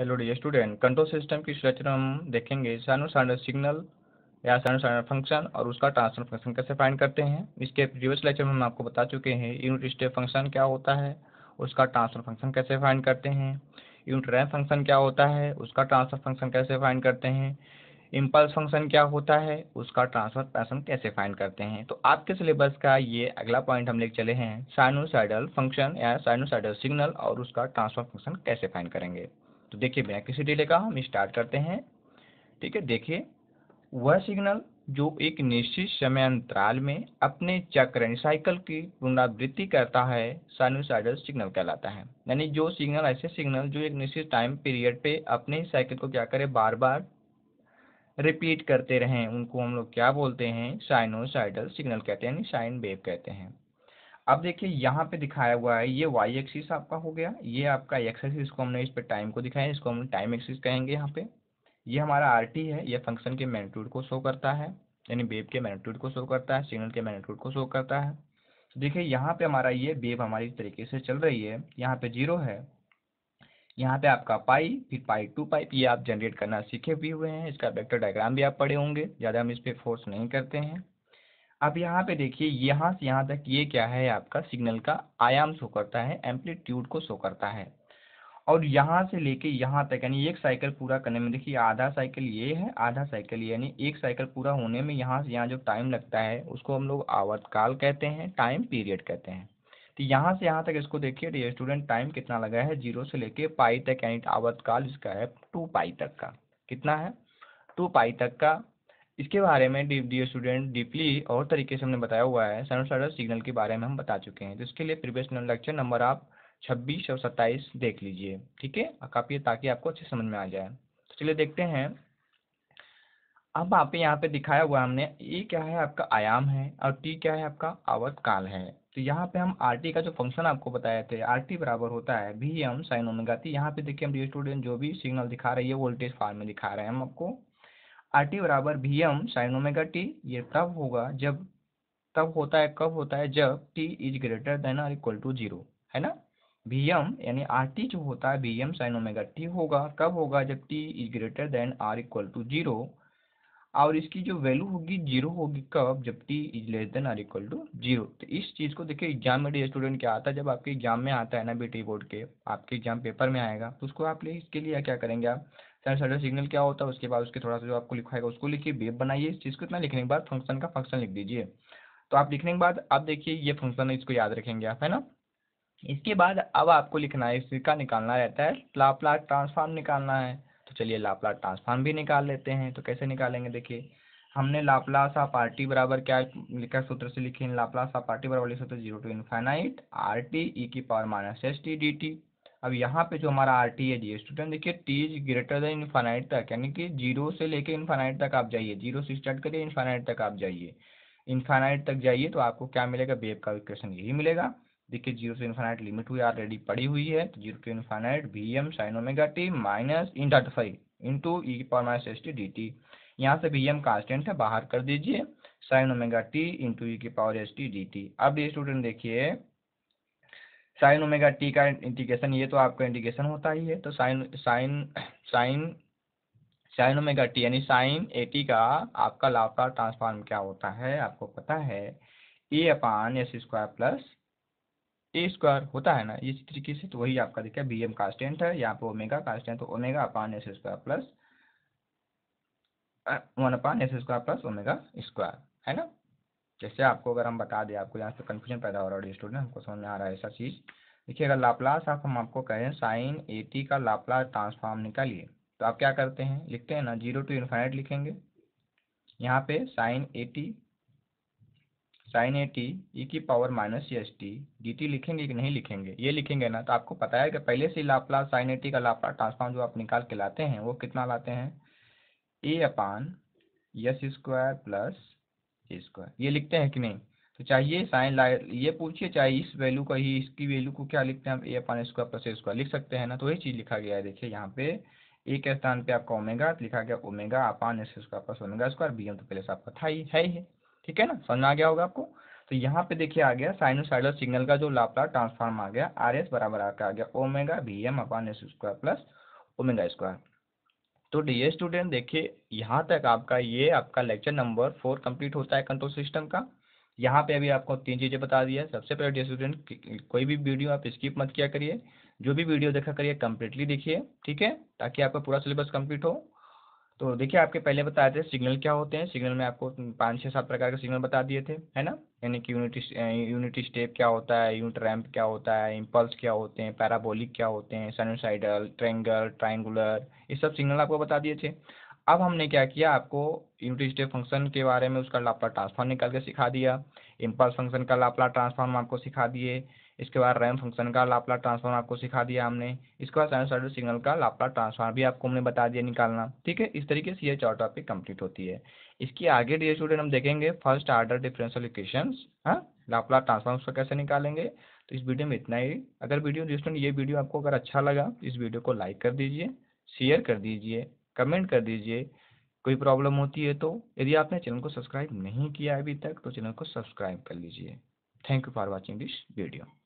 hello the student control system की structure हम देखेंगे सानो सिग्नल या सानो फंक्शन और उसका ट्रांसफर फंक्शन कैसे फाइंड करते हैं इसके प्रीवियस लेक्चर में हम आपको बता चुके हैं यूनिट स्टेप फंक्शन क्या होता है उसका ट्रांसफर फंक्शन कैसे फाइंड करते हैं यूनिट रैम फंक्शन क्या होता है उसका ट्रांसफर फंक्शन कैसे फाइंड करते हैं इम्पल्स फंक्शन क्या होता है उसका ट्रांसफर फंक्शन कैसे फाइंड करते हैं तो आपके सिलेबस का ये अगला पॉइंट हम लेके चले हैं साइनोसाइडल फंक्शन या साइनोसाइडल सिग्नल और उसका ट्रांसफर फंक्शन कैसे फाइंड करेंगे तो देखिए मैं किसी डिले का हम स्टार्ट करते हैं ठीक है देखिए वह सिग्नल जो एक निश्चित समय अंतराल में अपने चक्र साइकिल की पुनरावृत्ति करता है साइनोसाइडल सिग्नल कहलाता है यानी जो सिग्नल ऐसे सिग्नल जो एक निश्चित टाइम पीरियड पे अपने साइकिल को क्या करे बार बार रिपीट करते रहें उनको हम लोग क्या बोलते हैं साइनोसाइडल सिग्नल कहते हैं यानी साइन वेव कहते हैं अब देखिए यहाँ पे दिखाया हुआ है ये वाई एक्सिस आपका हो गया ये आपका एक्स एक्सिस इसको हमने इस पे टाइम को दिखाया इसको हम टाइम एक्सिस कहेंगे यहाँ पे ये हमारा आर टी है ये फंक्शन के मैग्नीट्यूड को शो करता है यानी वेब के मैग्नीट्यूड को शो करता है सिग्नल के मैग्नीट्यूड को शो करता है तो देखिए यहाँ पे हमारा ये वेब हमारी तरीके से चल रही है यहाँ पे जीरो है यहाँ पे आपका पाई फिर पाई टू पाई ये आप जनरेट करना सीखे भी हुए हैं इसका वेक्टर डायग्राम भी आप पढ़े होंगे ज़्यादा हम इस पर फोर्स नहीं करते हैं अब यहाँ पे देखिए यहाँ से यहाँ तक ये क्या है आपका सिग्नल का आयाम शो करता है एम्पलीट्यूड को शो करता है और यहाँ से लेके यहाँ तक यानी एक साइकिल पूरा करने में देखिए आधा साइकिल ये है आधा साइकिल यानी एक साइकिल पूरा होने में यहाँ से यहाँ जो टाइम लगता है उसको हम लोग आवतकाल कहते हैं टाइम पीरियड कहते हैं तो यहाँ से यहाँ तक इसको देखिए स्टूडेंट टाइम कितना लगा है जीरो से लेके पाई तक यानी आवतकाल इसका है टू पाई तक का कितना है टू पाई तक का इसके बारे में स्टूडेंट डीपली और तरीके से हमने बताया हुआ है साइनसोइडल सिग्नल के बारे में हम बता चुके हैं तो इसके लिए प्रीवियस लेक्चर नंबर आप छब्बीस और सत्ताईस देख लीजिए ठीक है काफ़ी ताकि आपको अच्छे समझ में आ जाए तो चलिए देखते हैं अब आप यहाँ पे दिखाया हुआ हमने ई क्या है आपका आयाम है और टी क्या है आपका आवत काल है तो यहाँ पे हम आर टी का जो फंक्शन आपको बताए थे आर टी बराबर होता है भी एम साइन ओमेगा टी यहाँ पे देखिए हम स्टूडेंट जो भी सिग्नल दिखा रही है वोल्टेज फार्म में दिखा रहे हैं हम आपको आर टी बराबर भी एम साइन ओमेगा टी ये तब होगा जब तब होता है कब होता है जब T is greater than or equal to zero है ना भी एम यानी आर टी जो होता है भी एम साइन ओमेगा टी होगा कब होगा जब T is greater than or equal to zero और इसकी जो वैल्यू होगी जीरो होगी कब जब T is less than or equal to zero तो इस चीज़ को देखिए एग्जाम में डी स्टूडेंट क्या आता है जब आपके एग्जाम में आता है ना बेटी बोर्ड के आपके एग्जाम पेपर में आएगा तो उसको आप ले इसके लिए क्या करेंगे आप सर सर्वर सिग्नल क्या होता है उसके बाद उसके थोड़ा सा जो आपको लिखाएगा उसको लिखिए बेब बनाइए इस चीज़ को इतना लिखने के बाद फंक्शन का फंक्शन लिख दीजिए तो आप लिखने के बाद आप देखिए ये फंक्शन इसको याद रखेंगे आप है ना इसके बाद अब आपको लिखना है इसका निकालना रहता है लापलाट ट्रांसफार्म निकालना है तो चलिए लापलाट ट्रांसफार्म भी निकाल लेते हैं तो कैसे निकालेंगे देखिए हमने लाप्लास आप आर टी बराबर क्या लिखा सूत्र से लिखे लाप्लास आप आर टी बराबर लिखा सूत्र zero to infinite R T ई की power minus S T D T अब यहाँ पे जो हमारा आर टी है जी स्टूडेंट देखिए T is greater than infinite तक यानी कि जीरो से लेके इनफाइनाइट तक आप जाइए जीरो से स्टार्ट करिए इनफाइनाइट तक आप जाइए इनफाइनाइट तक जाइए तो आपको क्या मिलेगा बेब का इक्वेशन यही मिलेगा देखिए जीरो से इनफाइनाइट लिमिट हुई ऑलरेडी पड़ी हुई है तो zero to infinite V M sine omega T minus in dot five into E power minus S T D T यहाँ से वी एम कांस्टेंट है बाहर कर दीजिए sine omega T into E की power S T D T अब ये student देखिए साइन ओमेगा टी का इंटीग्रेशन ये तो आपका इंडिकेशन होता ही है तो sine sine sine sine omega T यानी साइन ए टी का आपका लाप्लास ट्रांसफॉर्म क्या होता है आपको पता है A upon S square plus A square होता है ना इस तरीके से तो वही आपका देखिए बी एम कांस्टेंट है यहाँ पे ओमेगा कांस्टेंट तो omega upon S square plus one upon S square plus omega square है ना जैसे आपको अगर हम बता दें आपको यहाँ से कन्फ्यूजन पैदा हो रहा है स्टूडेंट हमको समझ में आ रहा है ऐसा चीज़ देखिए अगर लाप्लास आप हम आपको कहें साइन एटी का लाप्लास ट्रांसफॉर्म निकालिए तो आप क्या करते हैं लिखते हैं ना जीरो टू इन्फाइनाइट लिखेंगे यहाँ पे sine A T sine A T ई की power minus S T D t लिखेंगे कि नहीं लिखेंगे ये लिखेंगे ना तो आपको पता है कि पहले से लापला साइन ए टी का लापला ट्रांसफॉर्म जो आप निकाल के लाते हैं वो कितना लाते हैं A upon S square plus square ये लिखते हैं कि नहीं तो चाहिए साइन ला ये पूछिए चाहे इस वैल्यू का ही इसकी वैल्यू को क्या लिखते हैं हम A upon square plus A square लिख सकते हैं ना तो ये चीज़ लिखा गया है देखिए यहाँ पे ए के स्थान पे आपका ओमेगा तो लिखा गया omega upon S square plus omega square B M तो पहले से आपका था ही है ही ठीक है ना समझ आ गया होगा आपको तो यहाँ पे देखिए आ गया साइनोसाइडल सिग्नल का जो लापला ट्रांसफॉर्म आ गया आर एस बराबर आकर आ गया omega B M upon S square plus omega square तो डी स्टूडेंट देखिए यहाँ तक आपका ये आपका लेक्चर नंबर फोर कंप्लीट होता है कंट्रोल सिस्टम का यहाँ पे अभी आपको तीन चीज़ें बता दी है सबसे पहले डी स्टूडेंट कोई भी वीडियो आप स्किप मत किया करिए जो भी वीडियो देखा करिए कंप्लीटली देखिए ठीक है ताकि आपका पूरा सिलेबस कंप्लीट हो तो देखिए आपके पहले बताए थे सिग्नल क्या होते हैं सिग्नल में आपको पाँच छः सात प्रकार के सिग्नल बता दिए थे है ना यानी कि यूनिट यूनिट स्टेप क्या होता है यूनिट रैंप क्या होता है इम्पल्स क्या होते हैं पैराबोलिक क्या होते हैं साइनोसाइडल ट्रेंगल ट्राइंगुलर ये सब सिग्नल आपको बता दिए थे अब हमने क्या किया आपको यूनिट स्टेप फंक्शन के बारे में उसका लापला ट्रांसफॉर्म निकाल के सिखा दिया इम्पल्स फंक्शन का लापला ट्रांसफॉर्म आपको सिखा दिए इसके बाद रैम फंक्शन का लापला ट्रांसफॉर्म आपको सिखा दिया हमने इसके बाद साइनसॉइडल सिग्नल का लापला ट्रांसफॉर्म भी आपको हमने बता दिया निकालना ठीक है इस तरीके से ये चार टॉपिक कंप्लीट होती है इसकी आगे डी स्टूडेंट हम देखेंगे फर्स्ट आर्डर डिफरेंशियल इक्वेशन हाँ लापला ट्रांसफॉर्म उसका कैसे निकालेंगे तो इस वीडियो में इतना ही अगर वीडियो स्टूडेंट ये वीडियो आपको अगर अच्छा लगा तो इस वीडियो को लाइक कर दीजिए शेयर कर दीजिए कमेंट कर दीजिए कोई प्रॉब्लम होती है तो यदि आपने चैनल को सब्सक्राइब नहीं किया अभी तक तो चैनल को सब्सक्राइब कर लीजिए thank you for watching this video